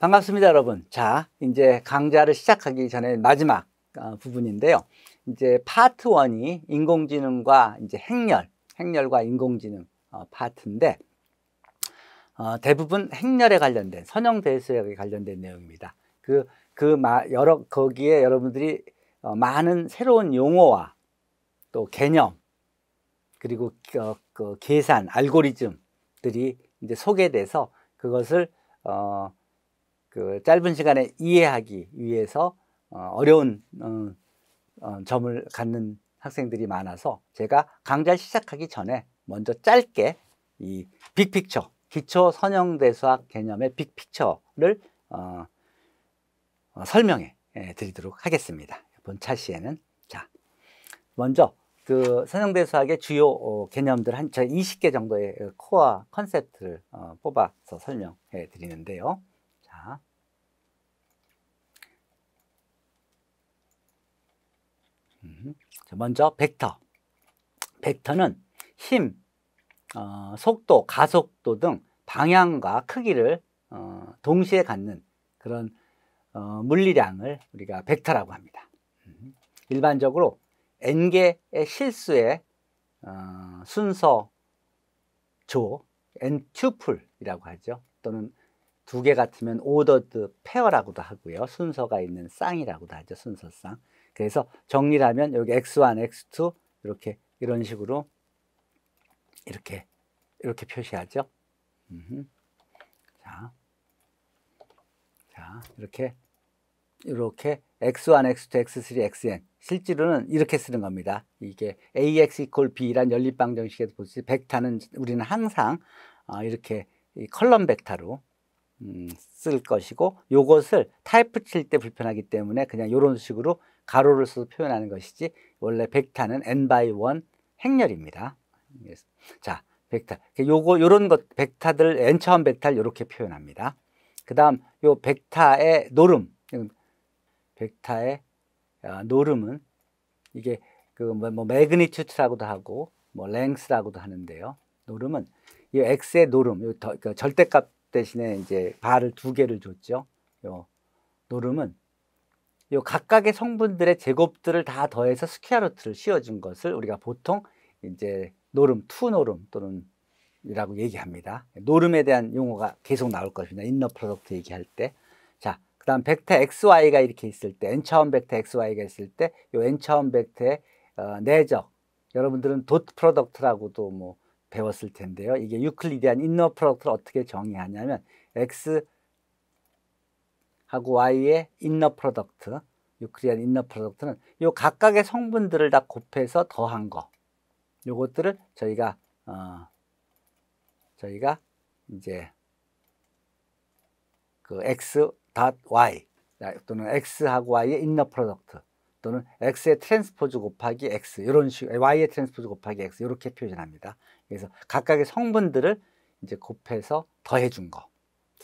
반갑습니다, 여러분. 자, 이제 강좌를 시작하기 전에 마지막 어, 부분인데요. 이제 파트 원이 인공지능과 이제 행렬, 행렬과 인공지능 어, 파트인데 어, 대부분 행렬에 관련된 선형 대수에 관련된 내용입니다. 그, 그 마, 여러 거기에 여러분들이 어, 많은 새로운 용어와 또 개념 그리고 어, 그 계산 알고리즘들이 이제 소개돼서 그것을 어, 그 짧은 시간에 이해하기 위해서 어, 어려운 어, 어, 점을 갖는 학생들이 많아서 제가 강좌를 시작하기 전에 먼저 짧게 이 빅픽처, 기초 선형대수학 개념의 빅픽처를 어, 어, 설명해 예, 드리도록 하겠습니다. 이 차시에는 자 먼저 그 선형대수학의 주요 어, 개념들 한 20개 정도의 코어 컨셉트를 뽑아서 설명해 드리는데요. 먼저 벡터. 벡터는 힘, 어, 속도, 가속도 등 방향과 크기를 어, 동시에 갖는 그런 어, 물리량을 우리가 벡터라고 합니다. 음. 일반적으로 n개의 실수의 어, 순서조 n튜플이라고 하죠. 또는 두 개 같으면 오더드 페어라고도 하고요. 순서가 있는 쌍이라고도 하죠. 순서쌍. 그래서 정리라면 여기 x1, x2 이렇게 이런 식으로 이렇게 이렇게 표시하죠. 자, 자 이렇게 이렇게 x1, x2, x3, xn 실제로는 이렇게 쓰는 겁니다. 이게 ax equal b란 연립방정식에서 볼 수 있는 벡터는 우리는 항상 어, 이렇게 컬럼 벡터로 음, 쓸 것이고 요것을 타이프 칠 때 불편하기 때문에 그냥 이런 식으로 가로를 써서 표현하는 것이지 원래 벡타는 n by 1 행렬입니다. 자, 벡타. 요거 요런 것 벡타들 n 처음 벡타를 이렇게 표현합니다. 그다음 요 벡타의 노름. 벡타의 아, 노름은 이게 그 뭐 뭐 매그니튜드라고도 하고 뭐 랭스라고도 하는데요. 노름은 이 x의 노름, 요 그러니까 절대값 대신에 이제 바를 두 개를 줬죠. 요 노름은 이 각각의 성분들의 제곱들을 다 더해서 스퀘어 루트를 씌워준 것을 우리가 보통 이제 노름, 투노름 또는 이라고 얘기합니다. 노름에 대한 용어가 계속 나올 것입니다. 인너 프로덕트 얘기할 때. 자, 그 다음 벡터 XY가 이렇게 있을 때, n 차원 벡터 XY가 있을 때, 이 n 차원 벡터의 어, 내적, 여러분들은 도트 프로덕트라고도 뭐 배웠을 텐데요. 이게 유클리디안 인너 프로덕트를 어떻게 정의하냐면 X 하고 Y의 인너 프로덕트, 유크리안 인너 프로덕트는 요 각각의 성분들을 다 곱해서 더한 거. 요것들을 저희가 어 저희가 이제 그 x y 또는 x하고 y의 인너 프로덕트 또는 x의 트랜스포즈 곱하기 x 이런 식 y의 트랜스포즈 곱하기 x 이렇게 표현합니다. 그래서 각각의 성분들을 이제 곱해서 더해준 거.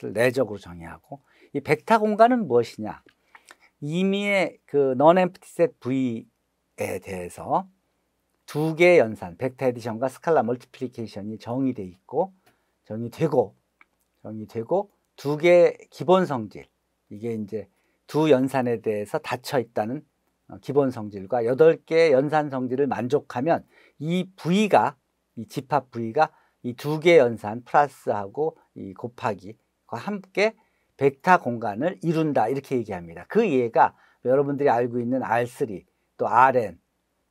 을 내적으로 정의하고 이 벡터 공간은 무엇이냐? 이미의 그 non-empty V에 대해서 두 개의 연산, 벡터 에디션과 스칼라 멀티플리케이션이 정의돼 있고 정의되고 정의되고 두 개의 기본 성질 이게 이제 두 연산에 대해서 닫혀 있다는 어, 기본 성질과 여덟 개의 연산 성질을 만족하면 이 V가 이 집합 V가 이 두 개의 연산 플러스하고 이 곱하기와 함께 벡터 공간을 이룬다 이렇게 얘기합니다. 그 이해가 여러분들이 알고 있는 R3 또 Rn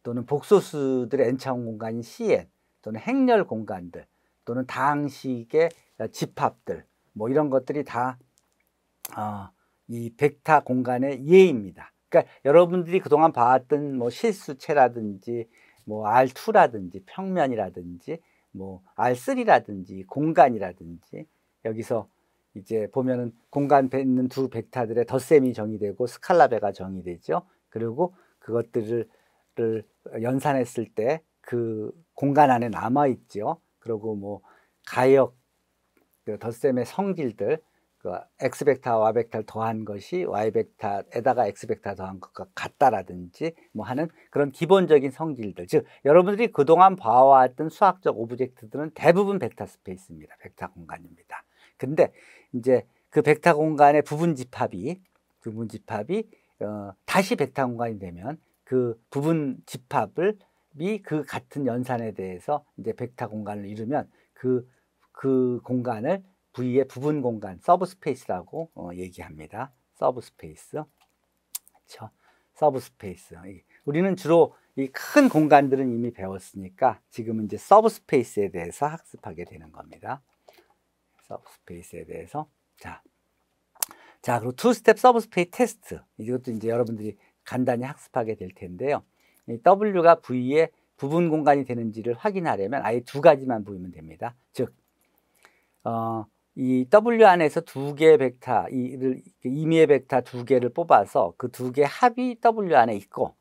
또는 복소수들의 n차원 공간인 Cn 또는 행렬 공간들 또는 다항식의 집합들 뭐 이런 것들이 다이 어, 벡터 공간의 예입니다. 그러니까 여러분들이 그동안 봐왔던 뭐 실수체라든지 뭐 R2라든지 평면이라든지 뭐 R3라든지 공간이라든지 여기서 이제 보면은 공간 에 있는 두 벡터들의 덧셈이 정의되고 스칼라베가 정의되죠. 그리고 그것들을 연산했을 때 그 공간 안에 남아 있죠. 그리고 뭐 가역 그 덧셈의 성질들 그 x 벡터와 y 벡터를 더한 것이 y 벡터에다가 x 벡터 더한 것과 같다라든지 뭐 하는 그런 기본적인 성질들 즉 여러분들이 그동안 봐왔던 수학적 오브젝트들은 대부분 벡터 스페이스입니다. 벡터 공간입니다. 근데 이제 그 벡터 공간의 부분 집합이 부분 집합이 어, 다시 벡터 공간이 되면 그 부분 집합을 이그 같은 연산에 대해서 이제 벡터 공간을 이루면 그그 그 공간을 V의 부분 공간 서브스페이스라고 어, 얘기합니다. 서브스페이스. 그렇죠. 서브스페이스. 우리는 주로 이 큰 공간들은 이미 배웠으니까 지금은 이제 서브스페이스에 대해서 학습하게 되는 겁니다. 서브스페이스에 대해서 자, 자 그리고 투스텝 서브스페이스 테스트 이것도 이제 여러분들이 간단히 학습하게 될 텐데요. 이 W가 V의 부분 공간이 되는지를 확인하려면 아예 두 가지만 보이면 됩니다. 즉, 어, W 안에서 두 개의 벡터, 이를, 그 임의의 벡터 두 개를 뽑아서 그 두개 합이 W 안에 있고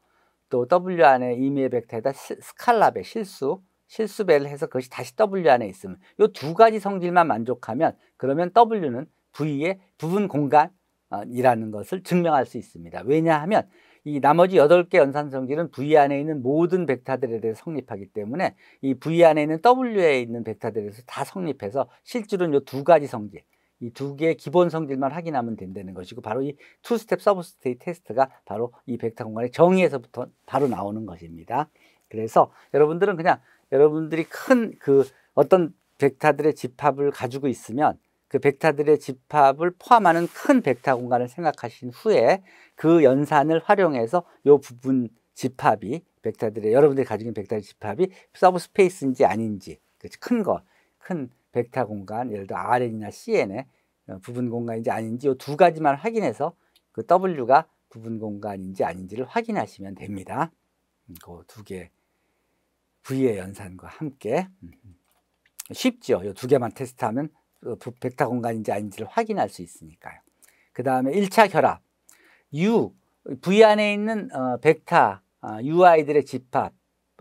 또 W 안에 임의의 벡터에다 스칼라의 실수, 실수배를 해서 그것이 다시 W 안에 있으면 이 두 가지 성질만 만족하면 그러면 W는 V의 부분 공간이라는 것을 증명할 수 있습니다. 왜냐하면 이 나머지 여덟 개 연산 성질은 V 안에 있는 모든 벡터들에 대해 성립하기 때문에 이 V 안에 있는 W에 있는 벡터들에서 다 성립해서 실제로는 이 두 가지 성질 이 두 개의 기본 성질만 확인하면 된다는 것이고 바로 이 투스텝 서브스테이 테스트가 바로 이 벡터 공간의 정의에서부터 바로 나오는 것입니다. 그래서 여러분들은 그냥 여러분들이 큰 그 어떤 벡타들의 집합을 가지고 있으면 그 벡타들의 집합을 포함하는 큰 벡타 공간을 생각하신 후에 그 연산을 활용해서 요 부분 집합이 벡타들의 여러분들이 가지고 있는 벡타의 집합이 서브 스페이스인지 아닌지 큰 거, 큰 벡타 공간, 예를 들어 RN이나 CN의 어, 부분 공간인지 아닌지 이 두 가지만 확인해서 그 W가 부분 공간인지 아닌지를 확인하시면 됩니다. 음, 그두 개. V의 연산과 함께 음. 쉽죠. 이 두 개만 테스트하면 어, 벡터 공간인지 아닌지를 확인할 수 있으니까요. 그 다음에 1차 결합 U, V 안에 있는 어, 벡터 U 아, 아들의 집합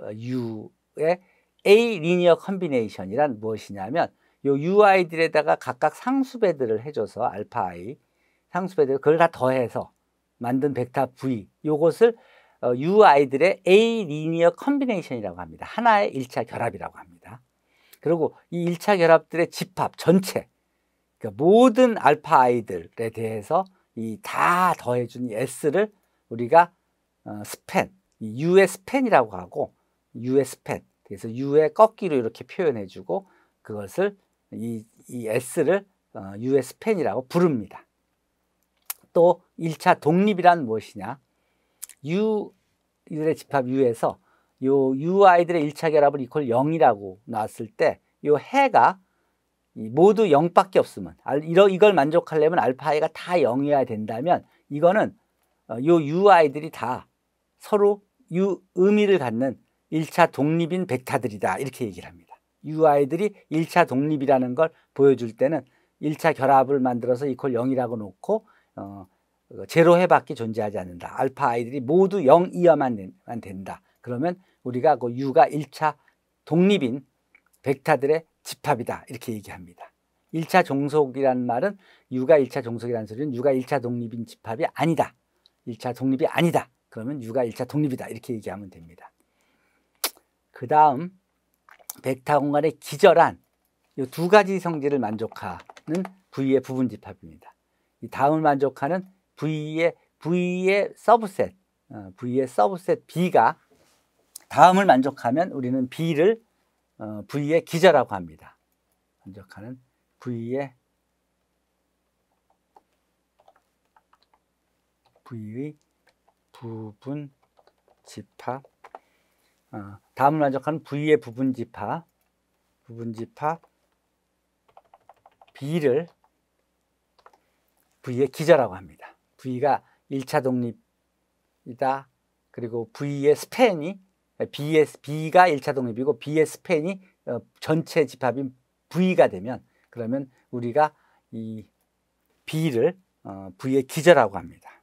어, U의 A 리니어 컨비네이션이란 무엇이냐면 요 U 아들에다가 각각 상수배들을 해줘서 알파 I 상수배들 그걸 다 더해서 만든 벡터 V 요것을 어, UI들의 A 리니어 컨비네이션이라고 합니다. 하나의 일차 결합이라고 합니다. 그리고 이일차 결합들의 집합 전체 그러니까 모든 알파 아이들에 대해서 이 다 더해준 이 S를 우리가 어, 스팬, 이 U의 스팬이라고 하고 U의 스팬 그래서 U의 꺾기로 이렇게 표현해주고 그것을 이, 이 S를 어, U의 스팬이라고 부릅니다. 또 1차 독립이란 무엇이냐? U 이들의 집합 U에서 요 U 아이들의 일차 결합을 이퀄 0이라고 나왔을 때 요 해가 모두 0밖에 없으면 이걸 만족하려면 알파 해가 다 0이어야 된다면 이거는 어, 요 U 아이들이 다 서로 U 의미를 갖는 일차 독립인 벡타들이다 이렇게 얘기를 합니다. U 아이들이 일차 독립이라는 걸 보여줄 때는 일차 결합을 만들어서 이퀄 0이라고 놓고 어, 어, 제로 해밖에 존재하지 않는다. 알파 아이들이 모두 0 이하만 된다. 그러면 우리가 그 U가 1차 독립인 벡타들의 집합이다. 이렇게 얘기합니다. 1차 종속이라는 말은 U가 1차 종속이라는 소리는 U가 1차 독립인 집합이 아니다. 1차 독립이 아니다. 그러면 U가 1차 독립이다. 이렇게 얘기하면 됩니다. 그 다음 벡타 공간의 기절한 이 두 가지 성질을 만족하는 부위의 부분 집합입니다. 이 다음을 만족하는 V의 V의 서브셋 어, V의 서브셋 B가 다음을 만족하면 우리는 B를 어, V의 기저라고 합니다. 만족하는 V의 V의 부분 집합 어, 다음을 만족하는 V의 부분 집합 부분 집합 B를 V의 기저라고 합니다. V가 1차 독립이다. 그리고 V의 스팬이 B의, B가 1차 독립이고 B의 스팬이 어, 전체 집합인 V가 되면 그러면 우리가 이 B를 어, V의 기저라고 합니다.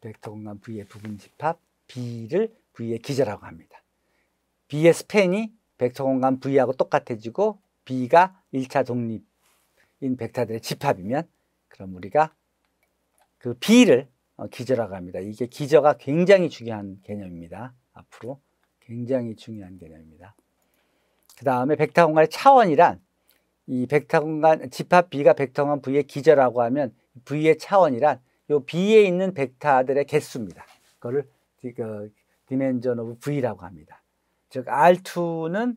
벡터 공간 V의 부분 집합 B를 V의 기저라고 합니다. B의 스팬이 벡터 공간 V하고 똑같아지고 B가 1차 독립인 벡터들의 집합이면 그럼 우리가 그 B를 어, 기저라고 합니다. 이게 기저가 굉장히 중요한 개념입니다. 앞으로 굉장히 중요한 개념입니다. 그 다음에 벡터 공간의 차원이란 이 벡터 공간 집합 B가 벡터 공간 V의 기저라고 하면 V의 차원이란 요 B에 있는 벡터들의 개수입니다. 그거를 그 디멘전 오브 V라고 합니다. 즉 R2는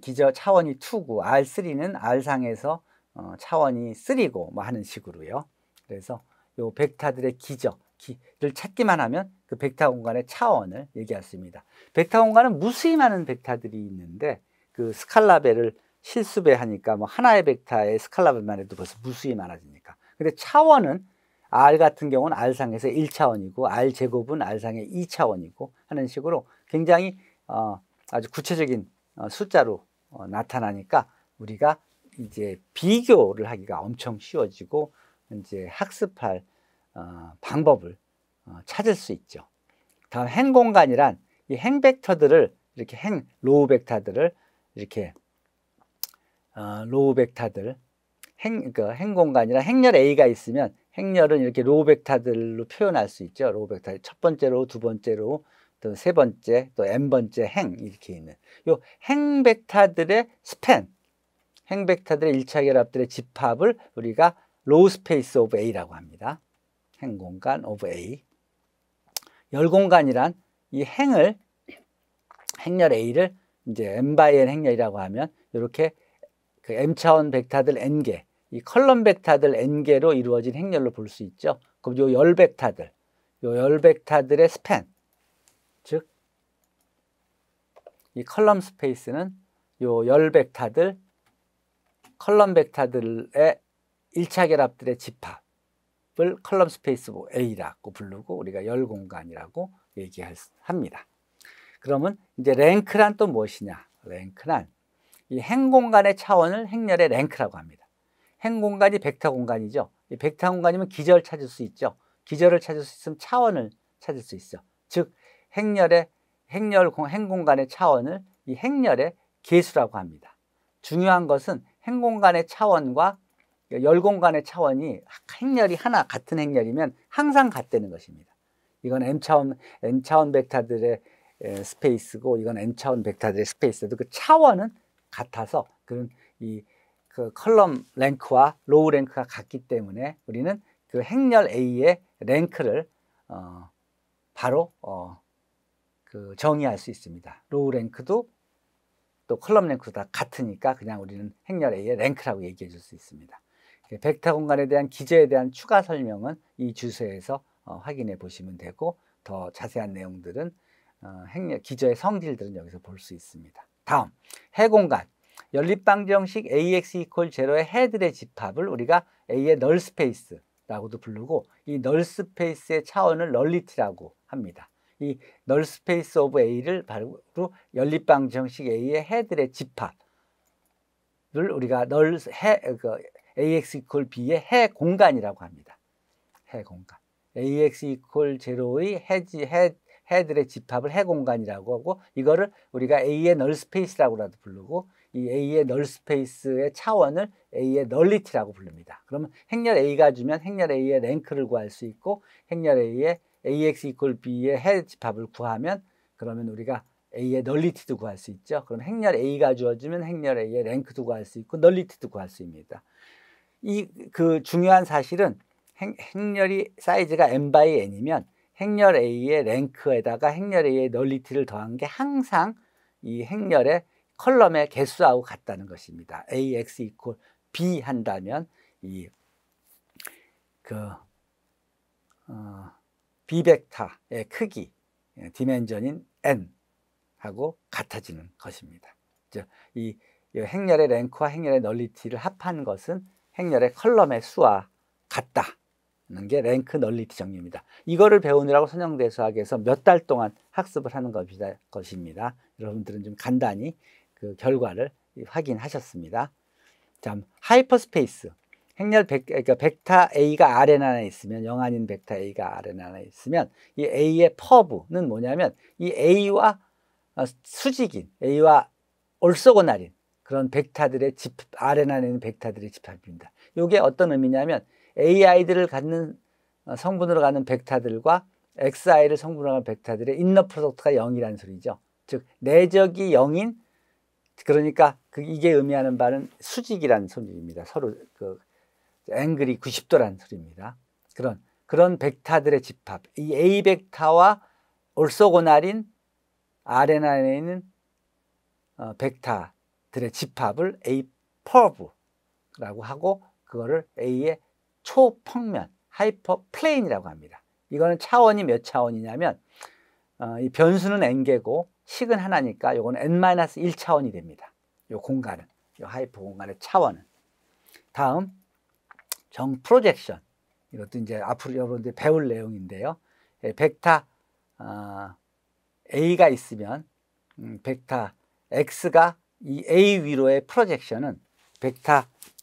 기저 차원이 2고 R3는 R상에서 어, 차원이 쓰리고 뭐 하는 식으로요. 그래서 요 벡터들의 기적, 기 찾기만 하면 그 벡터 공간의 차원을 얘기할 습니다 벡터 공간은 무수히 많은 벡터들이 있는데 그 스칼라벨을 실수배하니까 뭐 하나의 벡터의 스칼라벨만 해도 벌써 무수히 많아지니까. 근데 차원은 R 같은 경우는 R상에서 1차원이고 R 제곱은 R상의 2차원이고 하는 식으로 굉장히 어, 아주 구체적인 어, 숫자로 어, 나타나니까 우리가 이제 비교를 하기가 엄청 쉬워지고 이제 학습할 어, 방법을 어, 찾을 수 있죠. 다음 행공간이란 이 행벡터들을 이렇게 행 로우 벡터들을 이렇게 어, 로우 벡터들 행, 그 그러니까 행공간이라 행렬 A가 있으면 행렬은 이렇게 로우 벡터들로 표현할 수 있죠. 로우 벡터 첫 번째로 두 번째로 또 세 번째 또 n 번째 행 이렇게 있는 요 행 벡터들의 스팬 행벡터들의 일차 결합들의 집합을 우리가 로우 스페이스 오브 A라고 합니다. 행공간 오브 A. 열공간이란 이 행을 행렬 A를 이제 m by n 행렬이라고 하면 이렇게 그 m 차원 벡터들 n 개, 이 컬럼 벡터들 n 개로 이루어진 행렬로 볼 수 있죠. 그럼 요열 벡터들, 요열 벡터들의 스팬, 즉 이 컬럼 스페이스는 요열 벡터들 컬럼 벡터들의 1차 결합들의 집합을 컬럼 스페이스 뭐 A라고 부르고 우리가 열 공간이라고 얘기합니다. 그러면 이제 랭크란 또 무엇이냐? 랭크란 이 행공간의 차원을 행렬의 랭크라고 합니다. 행공간이 벡터 공간이죠. 이 벡터 공간이면 기절 을 찾을 수 있죠. 기절을 찾을 수 있으면 차원을 찾을 수 있어. 즉 행렬의 행렬 행공간의 차원을 이 행렬의 계수라고 합니다. 중요한 것은 행공간의 차원과 열공간의 차원이 행렬이 하나 같은 행렬이면 항상 같다는 것입니다. 이건 M차원, N차원 벡터들의 스페이스고 이건 N차원 벡터들의 스페이스도 그 차원은 같아서 그런 이 그 컬럼 랭크와 로우 랭크가 같기 때문에 우리는 그 행렬 A의 랭크를 어, 바로 어, 그 정의할 수 있습니다. 로우 랭크도 또 컬럼 랭크도 다 같으니까 그냥 우리는 행렬 A의 랭크라고 얘기해 줄 수 있습니다. 그 벡터 공간에 대한 기저에 대한 추가 설명은 이 주소에서 어, 확인해 보시면 되고 더 자세한 내용들은 어, 행렬 기저의 성질들은 여기서 볼 수 있습니다. 다음 해공간 연립방정식 ax 이퀄 제로의 헤드의 집합을 우리가 a의 널 스페이스라고도 부르고 이 널 스페이스의 차원을 널리티라고 합니다. 이널 스페이스 오브 A를 바로 연립방 정식 A의 헤들의 집합을 우리가 널 해, 그, AX 이퀄 B의 해 공간이라고 합니다. 해 공간. AX 이퀄 제로의 해지 해 해들의 집합을 해 공간이라고 하고 이거를 우리가 A의 널 스페이스라고라도 부르고 이 A의 널 스페이스의 차원을 A의 널리티라고 부릅니다. 그러면 행렬 A가 주면 행렬 A의 랭크를 구할 수 있고 행렬 A의 ax equal b의 해집합을 구하면 그러면 우리가 a의 널리티도 구할 수 있죠. 그럼 행렬 a가 주어지면 행렬 a의 랭크도 구할 수 있고 널리티도 구할 수 있습니다. 이 그 중요한 사실은 행, 행렬이 사이즈가 n by n이면 행렬 a의 랭크에다가 행렬 a의 널리티를 더한 게 항상 이 행렬의 컬럼의 개수하고 같다는 것입니다. ax 이퀄 b 한다면 이 그 어, 비벡터의 예, 크기, 예, 디멘전인 N하고 같아지는 것입니다. 이 행렬의 랭크와 행렬의 널리티를 합한 것은 행렬의 컬럼의 수와 같다는 게 랭크 널리티 정리입니다. 이거를 배우느라고 선형대수학에서 몇 달 동안 학습을 하는 것입니다. 여러분들은 좀 간단히 그 결과를 확인하셨습니다. 참 하이퍼스페이스 행렬 백, 그러니까 벡터 A가 아래 나에 있으면 영아닌 벡터 A가 아래 나에 있으면 이 A의 퍼브는 뭐냐면 이 A와 어, 수직인 A와 올소고날인 그런 벡타들의집 아래 나에 있는 벡터들의 집합입니다. 이게 어떤 의미냐면 AI들을 갖는 어, 성분으로 가는 벡터들과 XI를 성분으로 가는 벡터들의 인너 프로덕트가 0이라는 소리죠. 즉 내적이 0인 그러니까 그 이게 의미하는 바는 수직이라는 소리입니다. 서로 그 앵글이 90도라는 소리입니다. 그런 그런 벡타들의 집합, 이 A 벡타와 올소고날인 아레나에 있는 어, 벡타들의 집합을 A 퍼브라고 하고 그거를 A의 초평면, 하이퍼 플레인이라고 합니다. 이거는 차원이 몇 차원이냐면 어, 이 변수는 n개고 식은 하나니까 요거는 n-1차원이 됩니다. 요 공간은, 요 하이퍼 공간의 차원은. 다음 정 프로젝션 이것도 이제 앞으로 여러분들이 배울 내용인데요. 예, 벡터 어, 아, A가 있으면 음, 벡터 X가 이 A 위로의 프로젝션은 벡터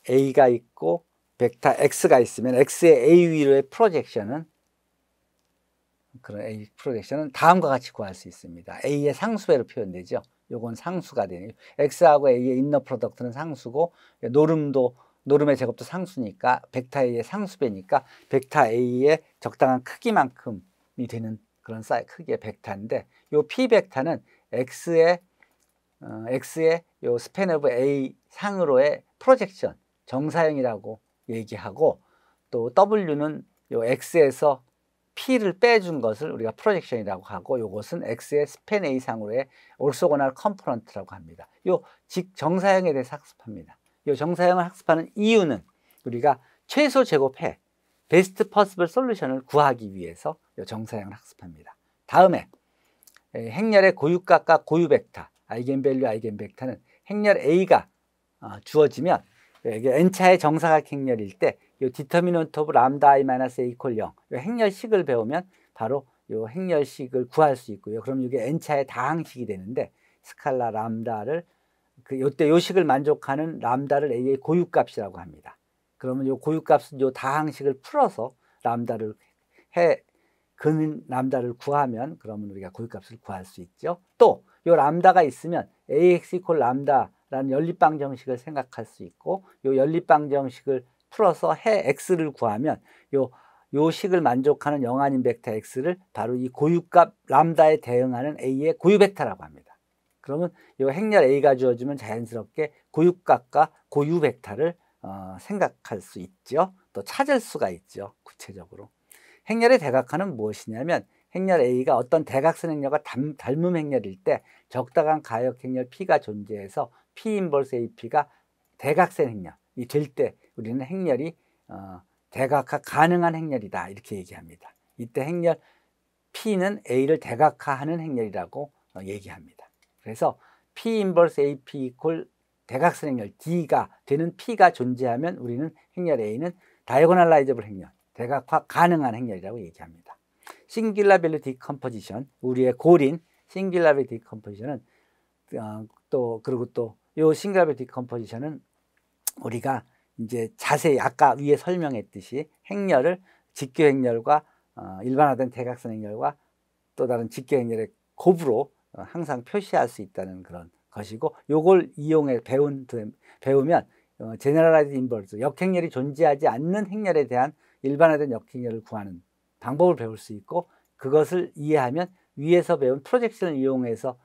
A가 있고 벡터 X가 있으면 X의 A 위로의 프로젝션은 그런 A 프로젝션은 다음과 같이 구할 수 있습니다. A의 상수배로 표현되죠. 요건 상수가 되네요. X하고 A의 인너 프로덕트는 상수고 노름도 노름의 제곱도 상수니까 벡터 A의 상수배니까 벡터 A의 적당한 크기만큼이 되는 그런 사이 크기의 벡터인데 요 P 벡터는 X의 어, X의 요 스팬 오브 A 상으로의 프로젝션 정사형이라고 얘기하고 또 W는 요 X에서 P를 빼준 것을 우리가 프로젝션이라고 하고 요것은 X의 스팬 A 상으로의 올소고날 컴포넌트라고 합니다. 요 직정사형에 대해 학습합니다. 이 정사형을 학습하는 이유는 우리가 최소 제곱해 베스트 퍼스블 솔루션을 구하기 위해서 이 정사형을 학습합니다. 다음에 행렬의 고유값과 고유벡터, 아이겐밸류, 아이겐벡터는 행렬 A가 아, 주어지면 n차의 정사각 행렬일 때 이 디터미넌트 오브 람다 i 마이너스 a 이 0. 이 행렬식을 배우면 바로 이 행렬식을 구할 수 있고요. 그럼 이게 n차의 다항식이 되는데 스칼라 람다를 그 요때 요식을 만족하는 람다를 A의 고유값이라고 합니다. 그러면 요 고유값은 요 다항식을 풀어서 람다를 해근 람다를 구하면 그러면 우리가 고유값을 구할 수 있죠. 또 요 람다가 있으면 ax 이퀄 람다라는 연립방 정식을 생각할 수 있고 요 연립방 정식을 풀어서 해 x를 구하면 요 요식을 만족하는 영한인 벡터 x를 바로 이 고유값 람다에 대응하는 a의 고유 벡터라고 합니다. 그러면 이 행렬 A가 주어지면 자연스럽게 고유값과 고유 벡터를 어, 생각할 수 있죠. 또 찾을 수가 있죠. 구체적으로. 행렬의 대각화는 무엇이냐면 행렬 A가 어떤 대각선 행렬과 닮, 닮음 행렬일 때 적당한 가역 행렬 P가 존재해서 P 인버스 AP가 대각선 행렬이 될 때 우리는 행렬이 어, 대각화 가능한 행렬이다 이렇게 얘기합니다. 이때 행렬 P는 A를 대각화하는 행렬이라고 어, 얘기합니다. 그래서 P 인버스 AP 이퀄 대각선 행렬 D가 되는 P가 존재하면 우리는 행렬 A는 다이고널라이저블 행렬, 대각화 가능한 행렬이라고 얘기합니다. 싱귤라 밸류 디컴포지션, 우리의 고린 싱귤라 밸류 디컴포지션은 어, 또 그리고 또 요 싱귤라 밸류 디컴포지션은 우리가 이제 자세히 아까 위에 설명했듯이 행렬을 직교 행렬과 어, 일반화된 대각선 행렬과 또 다른 직교 행렬의 곱으로 어, 항상 표시할 수 있다는 그런 것이고 요걸 이용해 배운 배우면 어, 제네럴라이드 인버스 역행렬이 존재하지 않는 행렬에 대한 일반화된 역행렬을 구하는 방법을 배울 수 있고 그것을 이해하면 위에서 배운 프로젝션을 이용해서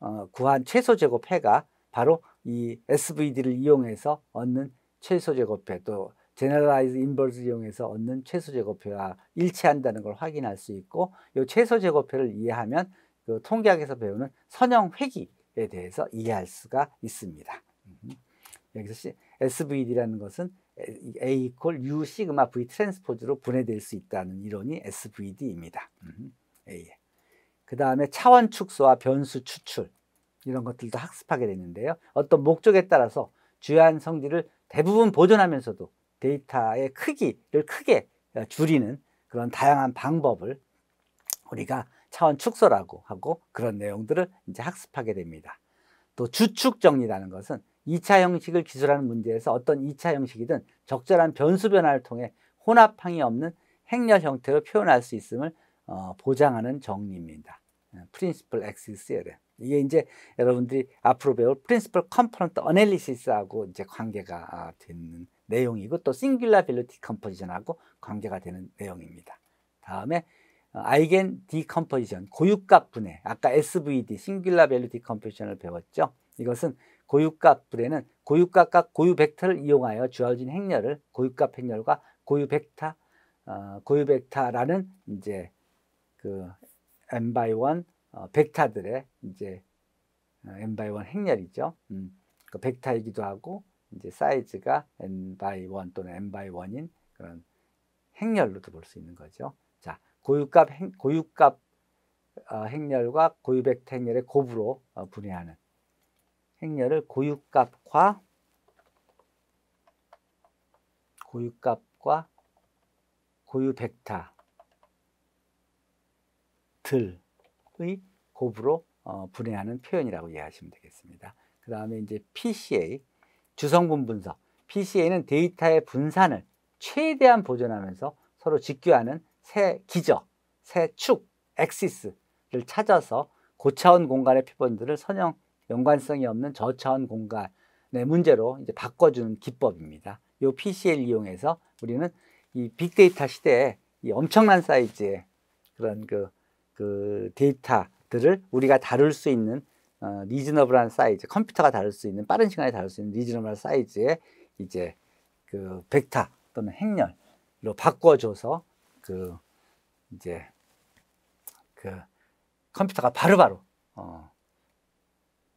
어, 구한 최소 제곱 해가 바로 이 SVD를 이용해서 얻는 최소 제곱해 또 제너럴라이즈 인버스 이용해서 얻는 최소 제곱해와 일치한다는 걸 확인할 수 있고 이 최소 제곱해를 이해하면 그 통계학에서 배우는 선형 회기에 대해서 이해할 수가 있습니다. 여기서 SVD라는 것은 A 이퀄 U 시그마 V 트랜스포즈로 분해될 수 있다는 이론이 SVD입니다. 그 다음에 차원 축소와 변수 추출 이런 것들도 학습하게 되는데요. 어떤 목적에 따라서 주요한 성질을 대부분 보존하면서도 데이터의 크기를 크게 줄이는 그런 다양한 방법을 우리가 차원 축소라고 하고 그런 내용들을 이제 학습하게 됩니다. 또 주축 정리라는 것은 2차 형식을 기술하는 문제에서 어떤 2차 형식이든 적절한 변수 변화를 통해 혼합항이 없는 행렬 형태로 표현할 수 있음을 어, 보장하는 정리입니다. 프린시플 엑시스 에렌. 이게 이제 여러분들이 앞으로 배울 프린시플 컴포넌트 어널리시스하고 이제 관계가 아, 되는 내용이고 또 싱귤라 빌리티 컴포지션하고 관계가 되는 내용입니다. 다음에 아이겐 디컴포지션, 고유값 분해, 아까 SVD, 싱귤라 밸류 디컴포지션을 배웠죠. 이것은 고유값 분해는 고유값과 고유벡터를 이용하여 주어진 행렬을 고유값 행렬과 고유벡터, 어, 고유벡터라는 이제 그 n by 1 어, 벡터들의 이제 n 어, by 1 행렬이죠. 음, 그 벡터이기도 하고 이제 사이즈가 n by 1 또는 n by 1인 그런 행렬로도 볼 수 있는 거죠. 고유값 행, 고유값 어, 행렬과 고유벡터 행렬의 곱으로 어, 분해하는 행렬을 고유값과 고유값과 고유벡터 들의 곱으로 어, 분해하는 표현이라고 이해하시면 되겠습니다. 그 다음에 이제 PCA 주성분 분석 PCA는 데이터의 분산을 최대한 보존하면서 서로 직교하는 새 기저, 새 축, 엑시스를 찾아서 고차원 공간의 표본들을 선형 연관성이 없는 저차원 공간의 문제로 이제 바꿔주는 기법입니다. 이 PCL 이용해서 우리는 이 빅데이터 시대에 이 엄청난 사이즈의 그런 그, 그 데이터들을 우리가 다룰 수 있는 어, 리즈너블한 사이즈, 컴퓨터가 다룰 수 있는 빠른 시간에 다룰 수 있는 리즈너블한 사이즈의 이제 그 벡터 또는 행렬로 바꿔줘서 그 이제 그 컴퓨터가 바로바로 어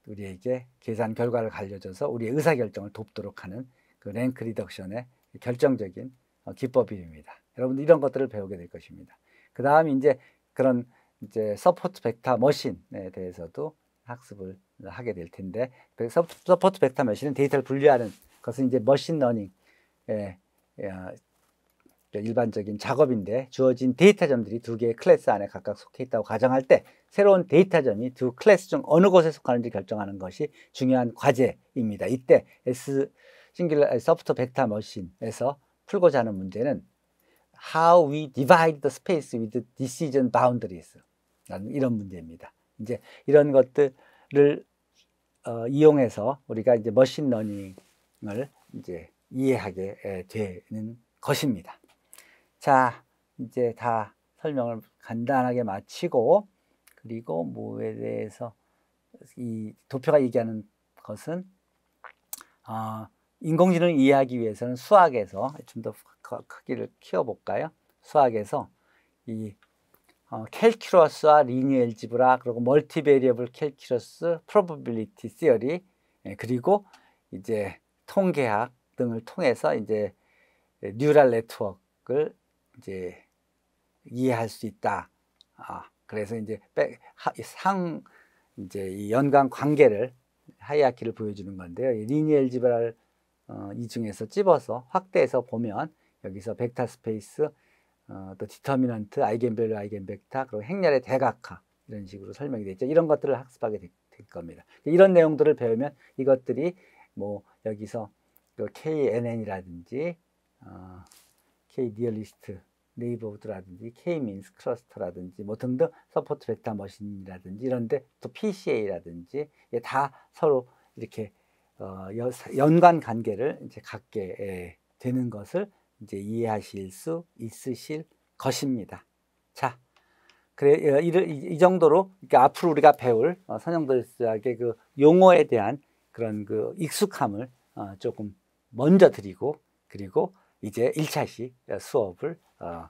우리에게 계산 결과를 알려줘서 우리의 의사결정을 돕도록 하는 그 랭크 리덕션의 결정적인 어, 기법입니다. 여러분들 이런 것들을 배우게 될 것입니다. 그 다음 이제 그런 이제 서포트 벡터 머신에 대해서도 학습을 하게 될 텐데 그 서포트 벡터 머신은 데이터를 분류하는 것은 이제 머신 러닝 어, 일반적인 작업인데 주어진 데이터 점들이 두 개의 클래스 안에 각각 속해 있다고 가정할 때 새로운 데이터 점이 두 클래스 중 어느 곳에 속하는지 결정하는 것이 중요한 과제입니다. 이때 S 싱귤 소프트 벡터 머신에서 풀고자 하는 문제는 how we divide the space with decision boundaries 라는 이런 문제입니다. 이제 이런 것들을 어, 이용해서 우리가 이제 머신 러닝을 이제 이해하게 되는 것입니다. 자, 이제 다 설명을 간단하게 마치고 그리고 뭐에 대해서 이 도표가 얘기하는 것은 어, 인공지능을 이해하기 위해서는 수학에서 좀 더 크기를 키워볼까요? 수학에서 이 어, 캘큘러스와 리니어 엘지브라 그리고 멀티베리어블 캘큘러스 프로버빌리티 시어리 예, 그리고 이제 통계학 등을 통해서 이제 뉴럴 네트워크를 이제 이해할 수 있다. 아, 그래서 이제 상 이제 이 연관 관계를 하이아키를 보여주는 건데요. 리니 엘지브랄 어, 이 중에서 집어서 확대해서 보면 여기서 벡터 스페이스 어, 또 디터미넌트, 아이겐밸류, 아이겐벡터, 그리고 행렬의 대각화 이런 식으로 설명이 되죠. 이런 것들을 학습하게 되, 될 겁니다. 이런 내용들을 배우면 이것들이 뭐 여기서 그 KNN이라든지 어, K-디얼리스트 네이버우드라든지 K-민스 클러스터라든지 뭐 등등 서포트 벡터 머신이라든지 이런데 또 PCA라든지 다 서로 이렇게 어, 연관 관계를 이제 갖게 예, 되는 것을 이제 이해하실 수 있으실 것입니다. 자, 그래 어, 이, 이 정도로 앞으로 우리가 배울 어, 선형도시학의그 용어에 대한 그런 그 익숙함을 어, 조금 먼저 드리고 그리고 이제 1차시 수업을 어,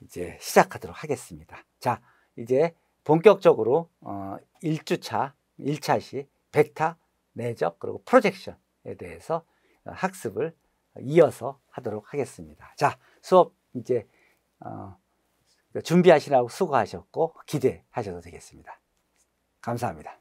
이제 시작하도록 하겠습니다. 자, 이제 본격적으로 어, 1주차, 1차시 벡터, 내적, 그리고 프로젝션에 대해서 어, 학습을 이어서 하도록 하겠습니다. 자, 수업 이제 어, 준비하시라고 수고하셨고 기대하셔도 되겠습니다. 감사합니다.